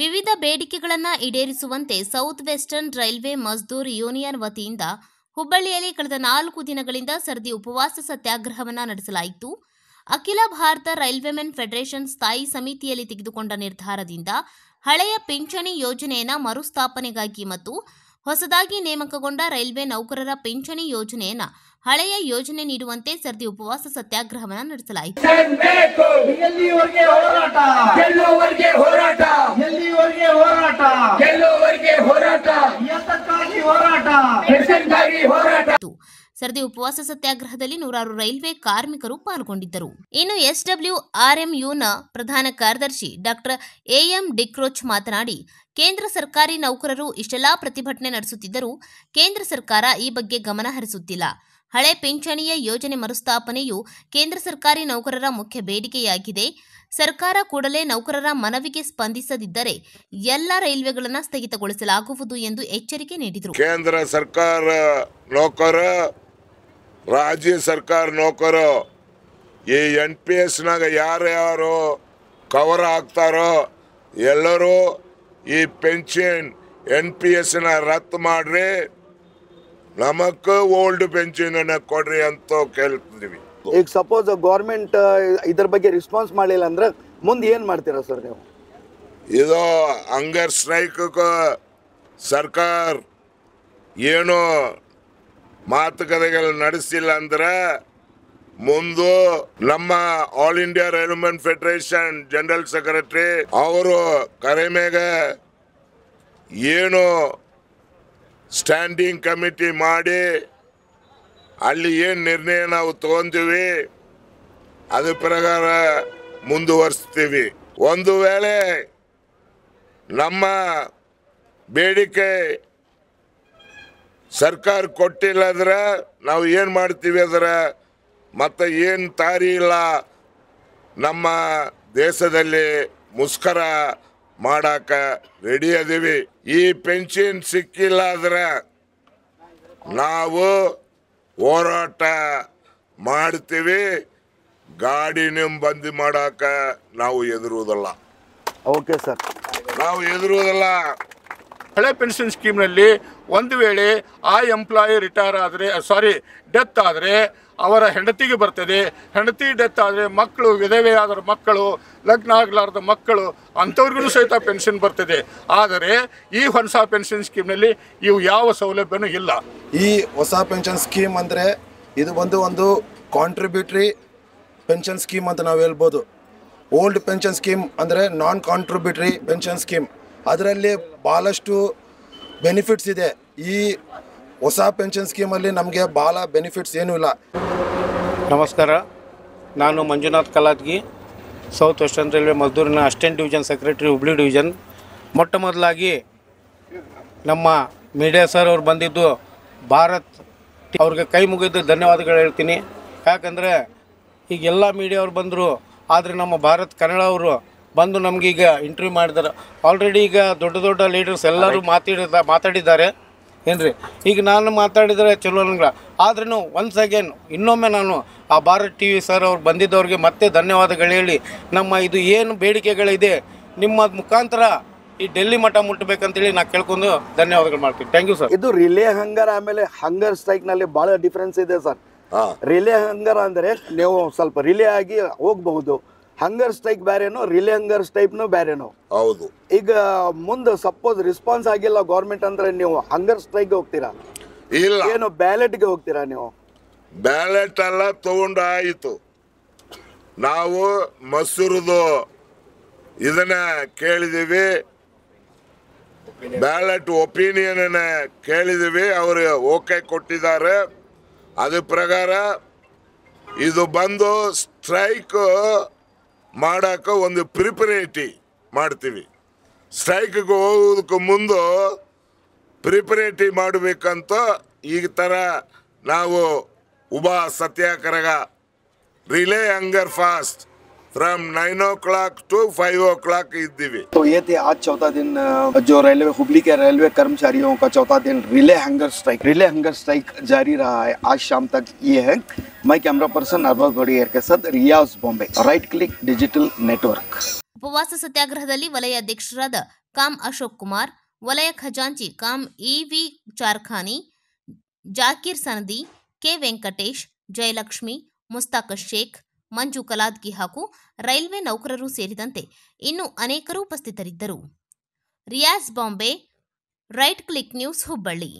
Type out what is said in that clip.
ವಿವಿಧ ಬೇಡಿಕೆಗಳನ್ನು ಈಡೇರಿಸುವಂತೆ south western railway Mazdoor union ವತಿಯಿಂದ ಹುಬ್ಬಳ್ಳಿಯಲ್ಲಿ ಕಳೆದ ನಾಲ್ಕು ದಿನಗಳಿಂದ ಸರದಿ ಉಪವಾಸ ಸತ್ಯಾಗ್ರಹವನ್ನು ನಡೆಸಲಾಯಿತು ಅಖಿಲ ಭಾರತ ರೈಲ್ವೆ ಮೆನ್ ಫೆಡರೇಷನ್ ಸ್ಥಾಯಿ ಸಮಿತಿಯಲ್ಲಿ ತೆಗೆದುಕೊಂಡ ನಿರ್ಧಾರದಿಂದ ಹಳೆಯ ಪಿಂಚಣಿ ಯೋಜನೆಯನ್ನು ಮರುಸ್ಥಾಪನೆಗಾಗಿ ಮತ್ತು ಹೊಸದಾಗಿ ನೇಮಕಗೊಂಡ ರೈಲ್ವೆ ನೌಕರರ ಪಿಂಚಣಿ ಯೋಜನೆಯನ್ನ ಹಳೆಯ ಯೋಜನೆ ನೀಡುವಂತೆ ಸರ್ದಿ ಉಪವಾಸ ಸತ್ಯಾಗ್ರಹವನ್ನು ನಡೆಸಲಾಯಿತು ಸರದಿ ಉಪವಾಸ ಸತ್ಯಾಗ್ರಹದಲ್ಲಿ ನೂರಾರು ರೈಲ್ವೆ ಕಾರ್ಮಿಕರು ಪಾಲ್ಗೊಂಡಿದ್ದರು ಇನ್ನು ಎಸ್ ಪ್ರಧಾನ ಕಾರ್ಯದರ್ಶಿ ಡಾಕ್ಟರ್ ಎಎಂ ಡಿಕ್ರೋಚ್ ಮಾತನಾಡಿ ಕೇಂದ್ರ ಸರ್ಕಾರಿ ನೌಕರರು ಇಷ್ಟೆಲ್ಲಾ ಪ್ರತಿಭಟನೆ ನಡೆಸುತ್ತಿದ್ದರೂ ಕೇಂದ್ರ ಸರ್ಕಾರ ಈ ಬಗ್ಗೆ ಗಮನ ಹರಿಸುತ್ತಿಲ್ಲ ಹಳೆ ಪಿಂಚಣಿಯ ಯೋಜನೆ ಮರುಸ್ಥಾಪನೆಯು ಕೇಂದ್ರ ಸರ್ಕಾರಿ ನೌಕರರ ಮುಖ್ಯ ಬೇಡಿಕೆಯಾಗಿದೆ ಸರ್ಕಾರ ಕೂಡಲೇ ನೌಕರರ ಮನವಿಗೆ ಸ್ಪಂದಿಸದಿದ್ದರೆ ಎಲ್ಲ ರೈಲ್ವೆಗಳನ್ನು ಸ್ಥಗಿತಗೊಳಿಸಲಾಗುವುದು ಎಂದು ಎಚ್ಚರಿಕೆ ನೀಡಿದರು ಕೇಂದ್ರ ಸರ್ಕಾರ ನೌಕರ ರಾಜ್ಯ ಸರ್ಕಾರ ನೌಕರು ಈ ಎನ್ ಪಿ ಎಸ್ನಾಗ ಯಾರ್ಯಾರು ಕವರ್ ಆಗ್ತಾರೋ ಎಲ್ಲರೂ ಈ ಪೆನ್ಷನ್ ಎನ್ ಪಿ ಎಸ್ನ ರದ್ದು ಮಾಡ್ರಿ ನಮಕ್ಕೆ ಓಲ್ಡ್ ಪೆನ್ಷನನ್ನು ಕೊಡ್ರಿ ಅಂತ ಕೇಳ್ತಿದೀವಿ ಈಗ ಸಪೋಸ್ ಗೌರ್ಮೆಂಟ್ ಇದ್ರ ಬಗ್ಗೆ ರೆಸ್ಪಾನ್ಸ್ ಮಾಡಲಿಲ್ಲ ಅಂದ್ರೆ ಮುಂದೆ ಏನು ಮಾಡ್ತೀರಾ ಸರ್ ನೀವು ಇದು ಹಂಗರ್ ಸ್ಟ್ರೈಕ್ ಸರ್ಕಾರ ಏನು ಮಾತುಕತೆಗಳು ನಡೆಸಿಲ್ಲ ಅಂದ್ರೆ ಮುಂದು ನಮ್ಮ all India railwaymen federation general secretary ಅವರು ಕರೆ ಮೇಲೆ ಏನು ಸ್ಟ್ಯಾಂಡಿಂಗ್ ಕಮಿಟಿ ಮಾಡಿ ಅಲ್ಲಿ ಏನು ನಿರ್ಣಯ ನಾವು ತಗೊಂತೀವಿ ಅದ್ರ ಪ್ರಕಾರ ಮುಂದುವರಿಸ್ತೀವಿ ಒಂದು ವೇಳೆ ನಮ್ಮ ಬೇಡಿಕೆ ಸರ್ಕಾರ ಕೊಟ್ಟಿಲ್ಲ ಅಂದ್ರೆ ನಾವು ಏನು ಮಾಡ್ತೀವಿ ಅಂದ್ರೆ ಮತ್ತು ಏನು ತಾರಿ ಇಲ್ಲ ನಮ್ಮ ದೇಶದಲ್ಲಿ ಮುಸ್ಕರ ಮಾಡಾಕ ರೆಡಿ ಅದೀವಿ ಈ ಪೆನ್ಷನ್ ಸಿಕ್ಕಿಲ್ಲ ಅಂದ್ರೆ ನಾವು ಹೋರಾಟ ಮಾಡ್ತೀವಿ ಗಾಡಿ ನಿಮ್ಮ ಬಂದಿ ಮಾಡಾಕ ನಾವು ಎದುರುವುದಲ್ಲ ಓಕೆ ಸರ್ ನಾವು ಎದುರುವುದಲ್ಲ ಹಳೆ ಪೆನ್ಷನ್ ಸ್ಕೀಮ್ನಲ್ಲಿ ಒಂದು ವೇಳೆ ಆ ಎಂಪ್ಲಾಯಿ ರಿಟೈರ್ ಆದರೆ ಸಾರಿ ಡೆತ್ ಆದರೆ ಅವರ ಹೆಂಡತಿಗೆ ಬರ್ತದೆ ಹೆಂಡತಿ ಡೆತ್ ಆದರೆ ಮಕ್ಕಳು ವಿಧವೆಯಾದರ ಮಕ್ಕಳು ಲಗ್ನ ಆಗಲಾರ್ದ ಮಕ್ಕಳು ಅಂಥವ್ರಿಗೂ ಸಹಿತ ಪೆನ್ಷನ್ ಬರ್ತದೆ ಆದರೆ ಈ ಹೊಸ ಪೆನ್ಷನ್ ಸ್ಕೀಮ್ನಲ್ಲಿ ಇವು ಯಾವ ಸೌಲಭ್ಯನೂ ಇಲ್ಲ ಈ ಹೊಸ ಪೆನ್ಷನ್ ಸ್ಕೀಮ್ ಅಂದರೆ ಇದು ಬಂದು ಒಂದು ಕಾಂಟ್ರಿಬ್ಯೂಟ್ರಿ ಪೆನ್ಷನ್ ಸ್ಕೀಮ್ ಅಂತ ನಾವು ಹೇಳ್ಬೋದು ಓಲ್ಡ್ ಪೆನ್ಷನ್ ಸ್ಕೀಮ್ ಅಂದರೆ ನಾನ್ ಕಾಂಟ್ರಿಬ್ಯೂಟ್ರಿ ಪೆನ್ಷನ್ ಸ್ಕೀಮ್ ಅದರಲ್ಲಿ ಭಾಳಷ್ಟು ಬೆನಿಫಿಟ್ಸ್ ಇದೆ ಈ ಹೊಸ ಪೆನ್ಷನ್ ಸ್ಕೀಮಲ್ಲಿ ನಮಗೆ ಭಾಳ ಬೆನಿಫಿಟ್ಸ್ ಏನೂ ಇಲ್ಲ ನಮಸ್ಕಾರ ನಾನು Manjunath Kaladgi south western railway ಮಜ್ದೂರಿನ assistant division secretary Hubli division ಮೊಟ್ಟ ಮೊದಲಾಗಿ ನಮ್ಮ ಮೀಡಿಯಾ ಸರ್ ಅವ್ರು ಬಂದಿದ್ದು ಭಾರತ್ ಅವ್ರಿಗೆ ಕೈ ಮುಗಿದು ಧನ್ಯವಾದಗಳು ಹೇಳ್ತೀನಿ ಯಾಕಂದರೆ ಈಗ ಎಲ್ಲ ಮೀಡಿಯಾ ಅವ್ರು ಬಂದರು ಆದರೆ ನಮ್ಮ ಭಾರತ್ ಕನ್ನಡ ಅವರು ಬಂದು ಈಗ ಇಂಟರ್ವ್ಯೂ ಮಾಡಿದಾರೆ ಆಲ್ರೆಡಿ ಈಗ ದೊಡ್ಡ ದೊಡ್ಡ ಲೀಡರ್ಸ್ ಎಲ್ಲರೂ ಮಾತಾಡಿದ ಮಾತಾಡಿದ್ದಾರೆ ಏನ್ರಿ ಈಗ ನಾನು ಮಾತಾಡಿದರೆ ಚಲೋ ಅನ್ನಂಗಿಲ್ಲ ಆದ್ರೂ ಒನ್ಸ್ ಅಗೇನ್ ಇನ್ನೊಮ್ಮೆ ನಾನು ಆ ಭಾರತ್ ಟಿ ವಿ ಸರ್ ಅವ್ರು ಬಂದಿದ್ದವ್ರಿಗೆ ಮತ್ತೆ ಧನ್ಯವಾದಗಳು ಹೇಳಿ ನಮ್ಮ ಇದು ಏನು ಬೇಡಿಕೆಗಳಿದೆ ನಿಮ್ಮ ಮುಖಾಂತರ ಈ ಡೆಲ್ಲಿ ಮಠ ಮುಟ್ಟಬೇಕಂತೇಳಿ ನಾ ಕೇಳ್ಕೊಂಡು ಧನ್ಯವಾದಗಳು ಮಾಡ್ತೀನಿ ಥ್ಯಾಂಕ್ ಯು ಸರ್ ಇದು ರಿಲೇ ಹಂಗರ್ ಆಮೇಲೆ ಹಂಗರ್ ಸ್ಟ್ರೈಕ್ನಲ್ಲಿ ಭಾಳ ಡಿಫ್ರೆನ್ಸ್ ಇದೆ ಸರ್ ರಿಲೇ ಹಂಗರ್ ಅಂದರೆ ನೀವು ಸ್ವಲ್ಪ ರಿಲೇ ಆಗಿ ಹೋಗಬಹುದು ಹಂಗರ್ ಸ್ಟ್ರೈಕ್ ಬೇರೆನೋ ರಿಲೇ ಹಂಗರ್ ಟೈಪ್ನು ಬೇರೆನೋ ಹೌದು ಈಗ ಮುಂದೆ ಸಪೋಸ್ ರಿಸ್ಪಾನ್ಸ್ ಆಗಿಲ್ಲ ಗೌರ್ಮೆಂಟ್ ಅಂದ್ರೆ ನೀವು ಹಂಗರ್ ಸ್ಟ್ರೈಕ್ ಹೋಗ್ತೀರಾ ಇಲ್ಲ ಏನು ಬ್ಯಾಲೆಟ್ಗೆ ಹೋಗ್ತೀರಾ ನೀವು ಬ್ಯಾಲೆಟ್ ಎಲ್ಲ ತಗೊಂಡಾಯಿತು ನಾವು ಮಸೂರದು ಇದನ್ನ ಕೇಳಿದೀವಿ ಬ್ಯಾಲೆಟ್ ಒಪಿನಿಯನ್ ಕೇಳಿದೀವಿ ಅವರು ಓಕೆ ಕೊಟ್ಟಿದ್ದಾರೆ ಅದ್ರ ಪ್ರಕಾರ ಇದು ಬಂದು ಸ್ಟ್ರೈಕ್ ಮಾಡೋಕ್ಕೆ ಒಂದು ಪ್ರಿಪರೇಟಿ ಮಾಡ್ತೀವಿ ಸ್ಟ್ರೈಕ್ಗೆ ಹೋಗೋದಕ್ಕೂ ಮುಂದೆ ಪ್ರಿಪರೇಟಿ ಮಾಡಬೇಕಂತ ಈ ಥರ ನಾವು ಉಭಾ ಸತ್ಯಾಗ್ರಹ relay hunger fast from nine o'clock to five o'clock दिवे तो ये थे आज चौथा दिन जो रेलवे हुबली के रेलवे कर्मचारियों का चौथा दिन relay hunger strike relay hunger strike जारी रहा है आज शाम तक ये है मैं कैमरा पर्सन अरबाज बड़ियर के साथ Riyaz Bombay right click digital network ಉಪವಾಸ ಸತ್ಯಾಗ್ರಹದಲ್ಲಿ वलय अध्यक्ष काम अशोक कुमार वलय खजांची काम ಇವಿ e चारखानी जाकिर सनदी के वेंकटेश जयलक्ष्मी मुस्ताक शेख ಮಂಜು ಕಲಾದ್ಗಿ ಹಾಗೂ ರೈಲ್ವೆ ನೌಕರರು ಸೇರಿದಂತೆ ಇನ್ನೂ ಅನೇಕರು ಉಪಸ್ಥಿತರಿದ್ದರು Riyaz Bombay right click news Hubballi